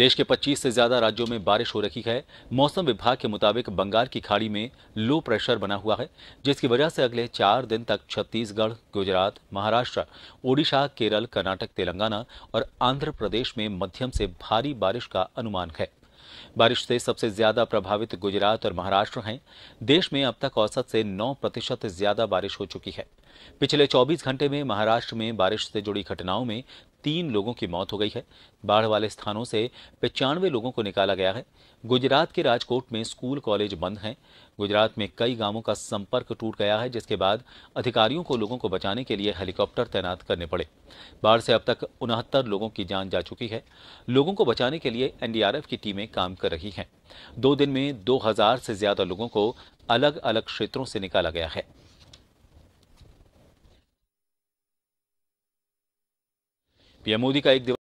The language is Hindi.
देश के 25 से ज्यादा राज्यों में बारिश हो रही है मौसम विभाग के मुताबिक बंगाल की खाड़ी में लो प्रेशर बना हुआ है जिसकी वजह से अगले चार दिन तक छत्तीसगढ़ गुजरात महाराष्ट्र ओडिशा केरल कर्नाटक तेलंगाना और आंध्र प्रदेश में मध्यम से भारी बारिश का अनुमान है बारिश से सबसे ज्यादा प्रभावित गुजरात और महाराष्ट्र हैं देश में अब तक औसत से 9 प्रतिशत ज्यादा बारिश हो चुकी है पिछले 24 घंटे में महाराष्ट्र में बारिश से जुड़ी घटनाओं में तीन लोगों की मौत हो गई है बाढ़ वाले स्थानों से पचानवे लोगों को निकाला गया है गुजरात के राजकोट में स्कूल कॉलेज बंद हैं गुजरात में कई गांवों का संपर्क टूट गया है जिसके बाद अधिकारियों को लोगों को बचाने के लिए हेलीकॉप्टर तैनात करने पड़े बाढ़ से अब तक उनहत्तर लोगों की जान जा चुकी है लोगों को बचाने के लिए एनडीआरएफ की टीमें काम कर रही हैं दो दिन में दो से ज्यादा लोगों को अलग अलग क्षेत्रों से निकाला गया है पीएम मोदी का एक